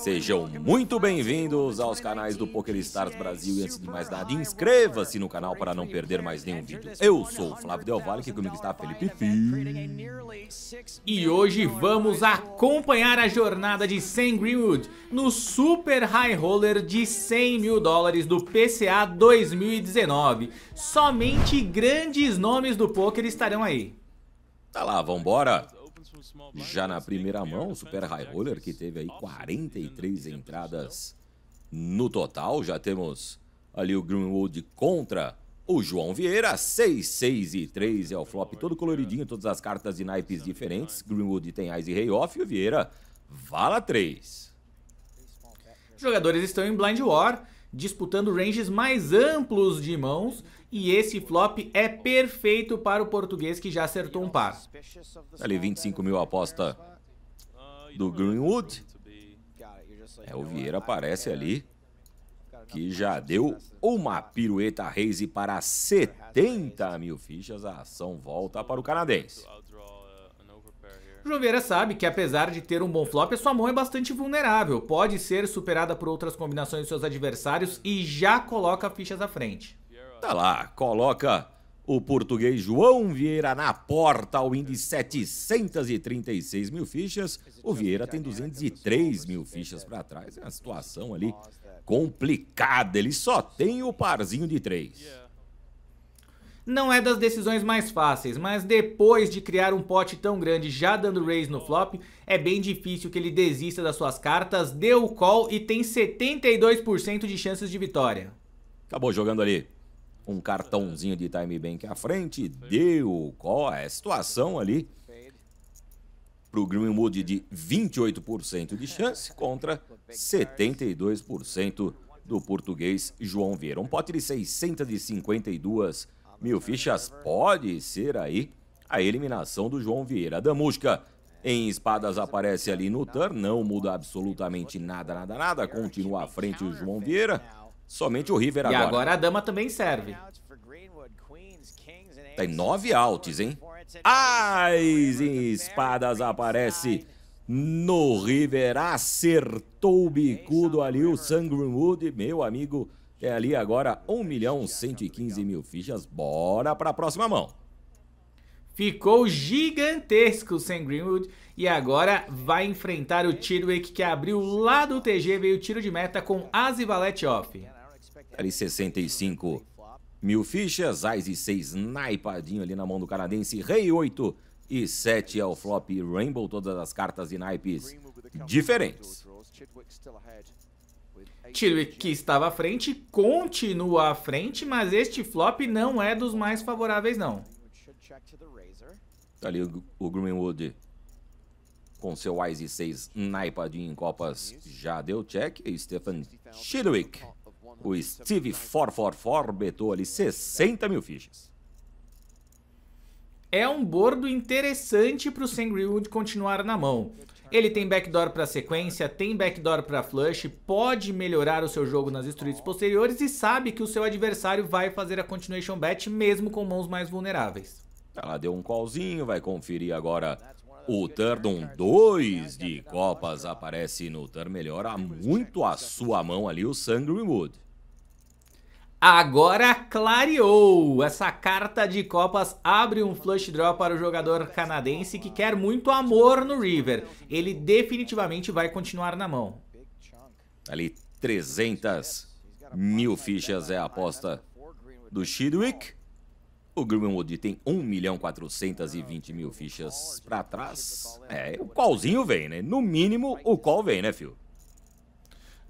Sejam muito bem-vindos aos canais do PokerStars Brasil e antes de mais nada, inscreva-se no canal para não perder mais nenhum vídeo. Eu sou o Flávio Del Valle, que comigo está Felipe Fih. E hoje vamos acompanhar a jornada de Sam Greenwood no Super High Roller de 100 mil dólares do PCA 2019. Somente grandes nomes do poker estarão aí. Tá lá, vambora! Já na primeira mão, o Super High Roller, que teve aí 43 entradas no total, já temos ali o Greenwood contra o João Vieira, 6, 6 e 3 é o flop, todo coloridinho, todas as cartas de naipes diferentes. Greenwood tem Ais e Rei Off e o Vieira vala 3. Os jogadores estão em Blind War disputando ranges mais amplos de mãos. E esse flop é perfeito para o português que já acertou um par. Ali 25 mil aposta do Greenwood. É, o Vieira aparece ali que já deu uma pirueta raise para 70 mil fichas. A ação volta para o canadense. João Vieira sabe que apesar de ter um bom flop, a sua mão é bastante vulnerável, pode ser superada por outras combinações de seus adversários e já coloca fichas à frente. Tá lá, coloca o português João Vieira na porta ao índice 736 mil fichas. O Vieira tem 203 mil fichas para trás. É uma situação ali complicada. Ele só tem o parzinho de três. Não é das decisões mais fáceis, mas depois de criar um pote tão grande já dando raise no flop, é bem difícil que ele desista das suas cartas, deu o call e tem 72% de chances de vitória. Acabou jogando ali um cartãozinho de time bank à frente, deu o call, é situação ali para o Greenwood de 28% de chance contra 72% do português João Vieira. Um pote de 652 mil fichas pode ser aí a eliminação do João Vieira da Musca. Em espadas aparece ali no turn, não muda absolutamente nada, nada, nada. Continua à frente o João Vieira. Somente o River agora. E agora a dama também serve. Tem nove altos, hein? em espadas aparece no River. Acertou o bicudo ali o Sam meu amigo. É ali agora 1 milhão 115 mil fichas. Bora para a próxima mão. Ficou gigantesco o Sam Greenwood e agora vai enfrentar o Chidwick que abriu lá do TG, veio tiro de meta com As Valete Off. Ali 65 mil fichas, As 6 naipadinho ali na mão do canadense, Rei 8 e 7 é o flop Rainbow, todas as cartas e naipes diferentes. Chilwick que estava à frente, continua à frente, mas este flop não é dos mais favoráveis, não. Tá ali o, o Greenwood com seu Wise 6 naipadinho em copas, já deu check. E Stefan Chilwick, o Steve 444, betou ali 60 mil fichas. É um bordo interessante para o Sam Greenwood continuar na mão. Ele tem backdoor para sequência, tem backdoor para flush, pode melhorar o seu jogo nas streets posteriores e sabe que o seu adversário vai fazer a continuation bet mesmo com mãos mais vulneráveis. Ela deu um callzinho, vai conferir agora o Turdon 2 de copas aparece no turn, melhora muito a sua mão ali o Sangry Wood. Agora clareou! Essa carta de Copas abre um flush draw para o jogador canadense que quer muito amor no River. Ele definitivamente vai continuar na mão. Ali, 300 mil fichas é a aposta do Chidwick. O Greenwood tem 1 milhão 420 mil fichas para trás. É, o callzinho vem, né? No mínimo, o call vem, né, filho?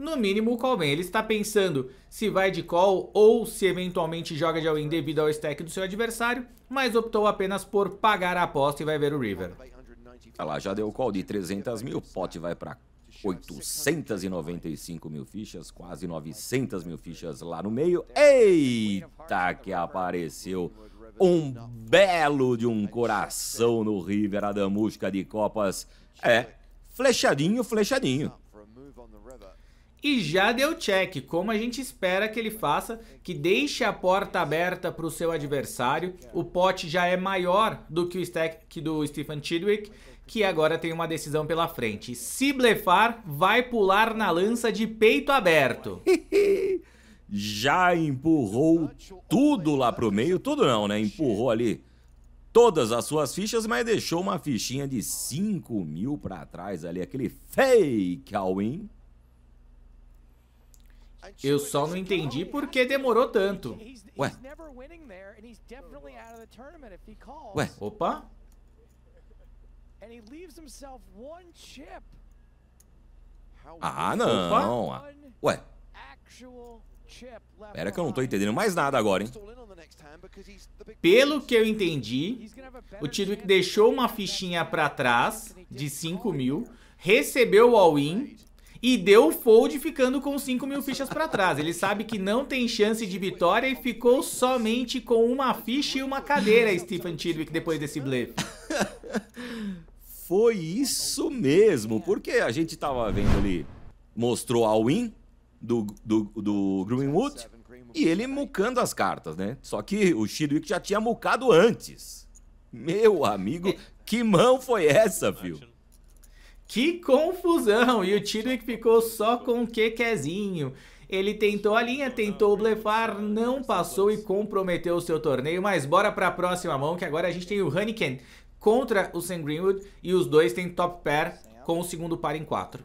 no mínimo o Colman. Ele está pensando se vai de call ou se eventualmente joga de all-in devido ao stack do seu adversário, mas optou apenas por pagar a aposta e vai ver o River. Ela já deu o call de 300 mil, o pote vai para 895 mil fichas, quase 900 mil fichas lá no meio. Eita que apareceu um belo de um coração no River, a damusca de copas. É, flechadinho, flechadinho e já deu check, como a gente espera que ele faça, que deixe a porta aberta para o seu adversário. O pote já é maior do que o stack do Stephen Chidwick, que agora tem uma decisão pela frente. Se blefar, vai pular na lança de peito aberto. já empurrou tudo lá pro meio, tudo não, né? Empurrou ali todas as suas fichas, mas deixou uma fichinha de 5 mil para trás ali, aquele fake all-in. Eu só não entendi por que demorou tanto. Ué. Ué, opa. Ah, não. Ué. Pera que eu não tô entendendo mais nada agora, hein? Pelo que eu entendi, o Tidwick deixou uma fichinha pra trás de 5 mil, recebeu o all-in e deu fold ficando com 5 mil fichas para trás. Ele sabe que não tem chance de vitória e ficou somente com uma ficha e uma cadeira, Stephen Chidwick, depois desse blefe. Foi isso mesmo, porque a gente tava vendo ali, mostrou a win do, do, do Greenwood e ele mucando as cartas, né? Só que o Chidwick já tinha mucado antes. Meu amigo, que mão foi essa, viu que confusão! E o Tidwick ficou só com o Kekezinho. Ele tentou a linha, tentou blefar, não passou e comprometeu o seu torneio. Mas bora para a próxima mão, que agora a gente tem o Honeyken contra o Sam Greenwood. E os dois têm top pair com o segundo par em 4.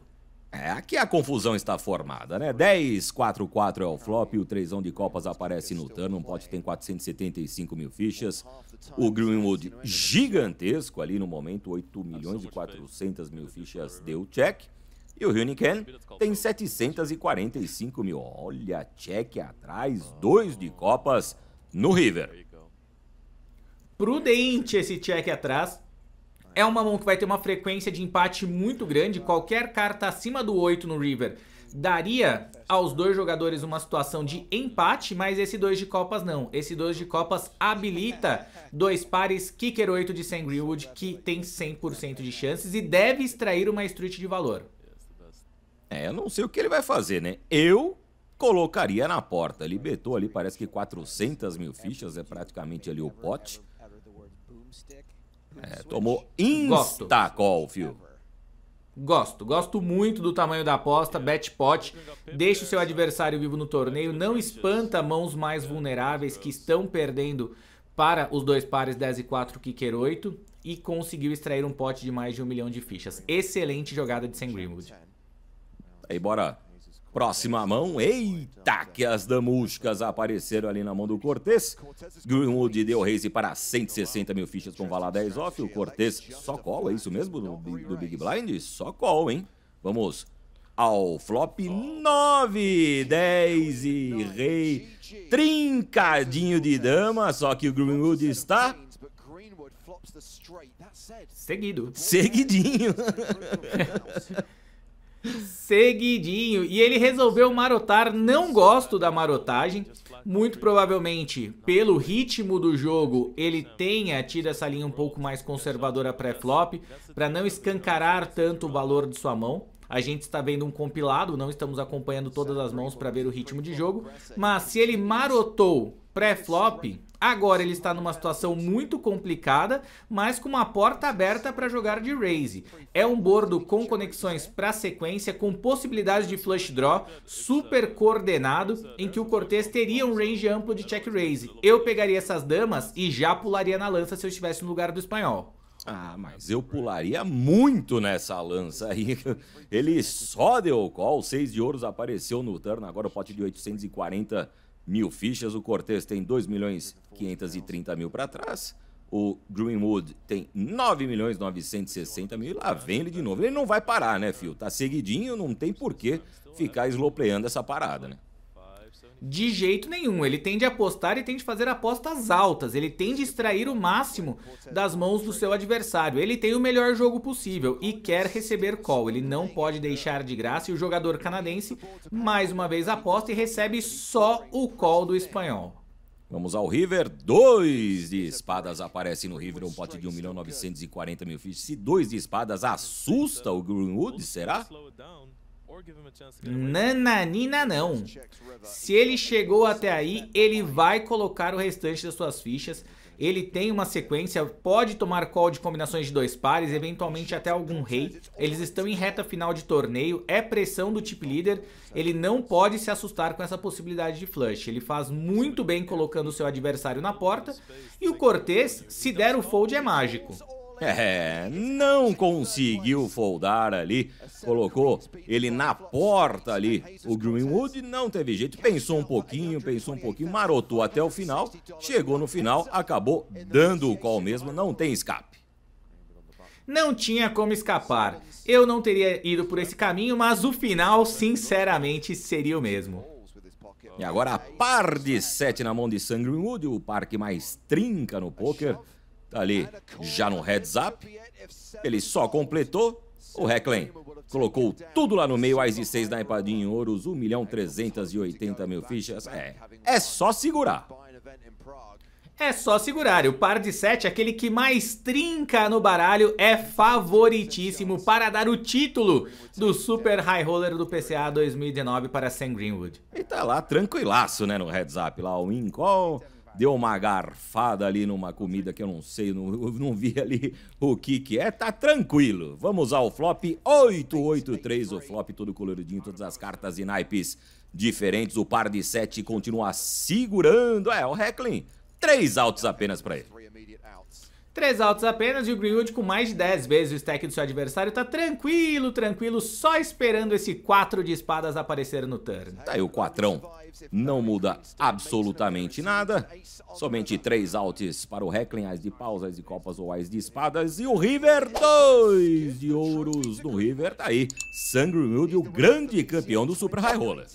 É, aqui a confusão está formada, né? 10, 4, 4 é o flop, o trêsão de copas aparece no turno, um pote tem 475 mil fichas. O Greenwood gigantesco ali no momento, 8 milhões e 400 mil fichas deu check. E o Huniken tem 745 mil. Olha, check atrás, 2 de copas no River. Prudente esse check atrás, é uma mão que vai ter uma frequência de empate muito grande. Qualquer carta acima do 8 no River daria aos dois jogadores uma situação de empate, mas esse 2 de copas não. Esse 2 de copas habilita dois pares kicker 8 de Sam Greenwood que tem 100% de chances e deve extrair uma street de valor. É, eu não sei o que ele vai fazer, né? Eu colocaria na porta. Libertou ali, parece que 400 mil fichas, é praticamente ali o pote. É, tomou instacol viu? Gosto, gosto muito do tamanho da aposta, bet pot. Deixa o seu adversário vivo no torneio, não espanta mãos mais vulneráveis que estão perdendo para os dois pares 10 e 4 kicker 8 e conseguiu extrair um pote de mais de um milhão de fichas. Excelente jogada de Sam Greenwood. Aí bora Próxima mão, eita, que as damuscas apareceram ali na mão do Cortez. Greenwood deu raise para 160 mil fichas com 10 off. O Cortez só call, é isso mesmo? Do, do Big Blind? Só call, hein? Vamos ao flop 9, 10 e rei. Trincadinho de dama, só que o Greenwood está Seguido. Seguidinho. seguidinho. E ele resolveu marotar. Não gosto da marotagem. Muito provavelmente, pelo ritmo do jogo, ele tenha tido essa linha um pouco mais conservadora pré-flop, para não escancarar tanto o valor de sua mão. A gente está vendo um compilado, não estamos acompanhando todas as mãos para ver o ritmo de jogo. Mas se ele marotou pré-flop, Agora ele está numa situação muito complicada, mas com uma porta aberta para jogar de raise. É um bordo com conexões para sequência, com possibilidades de flush draw, super coordenado, em que o Cortez teria um range amplo de check raise. Eu pegaria essas damas e já pularia na lança se eu estivesse no lugar do espanhol. Ah, mas eu pularia muito nessa lança aí. Ele só deu o call, 6 de ouros apareceu no turno, agora o pote de 840 mil fichas, o Cortez tem 2 milhões 530 mil para trás, o Greenwood tem 9 milhões 960 mil e lá vem ele de novo. Ele não vai parar, né, Fio? Tá seguidinho, não tem porquê ficar eslopleando essa parada, né? De jeito nenhum. Ele tende a apostar e tende a fazer apostas altas. Ele tende a extrair o máximo das mãos do seu adversário. Ele tem o melhor jogo possível e quer receber call. Ele não pode deixar de graça. E o jogador canadense, mais uma vez, aposta e recebe só o call do espanhol. Vamos ao River, dois de espadas aparece no River, um pote de 1.940.000 milhão mil fichas. Se dois de espadas assusta o Greenwood, será? Nananina não. Se ele chegou até aí, ele vai colocar o restante das suas fichas. Ele tem uma sequência, pode tomar call de combinações de dois pares, eventualmente até algum rei. Eles estão em reta final de torneio, é pressão do tip leader. Ele não pode se assustar com essa possibilidade de flush. Ele faz muito bem colocando o seu adversário na porta. E o Cortez, se der o fold, é mágico. É, não conseguiu foldar ali, colocou ele na porta ali. O Greenwood não teve jeito, pensou um pouquinho, pensou um pouquinho, marotou até o final, chegou no final, acabou dando o call mesmo, não tem escape. Não tinha como escapar. Eu não teria ido por esse caminho, mas o final, sinceramente, seria o mesmo. E agora a par de 7 na mão de Sam Greenwood, o par que mais trinca no poker ali já no heads up. Ele só completou. O Hecklen colocou tudo lá no meio, e 6 da empadinha em ouros, 1 milhão 380 mil fichas. É, é só segurar. É só segurar. E o par de 7, aquele que mais trinca no baralho, é favoritíssimo para dar o título do Super High Roller do PCA 2019 para Sam Greenwood. E tá lá tranquilaço, né, no heads up, lá o Incall deu uma garfada ali numa comida que eu não sei, não, não vi ali o que que é, tá tranquilo. Vamos ao flop 883, o flop todo coloridinho, todas as cartas e naipes diferentes. O par de 7 continua segurando, é, o Hecklin, três altos apenas para ele. Três altos apenas e o Greenwood com mais de 10 vezes o stack do seu adversário tá tranquilo, tranquilo, só esperando esse 4 de espadas aparecer no turn. Tá aí o quatrão. Não muda absolutamente nada. Somente três altos para o Heckling, as de paus, as de copas ou as de espadas. E o River, dois de ouros no River. Tá aí, Sam Greenwood, o grande campeão do Super High Roller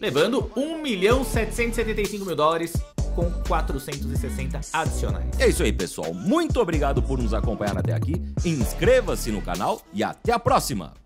levando 1 milhão 775 mil dólares com 460 adicionais. É isso aí, pessoal. Muito obrigado por nos acompanhar até aqui. Inscreva-se no canal e até a próxima!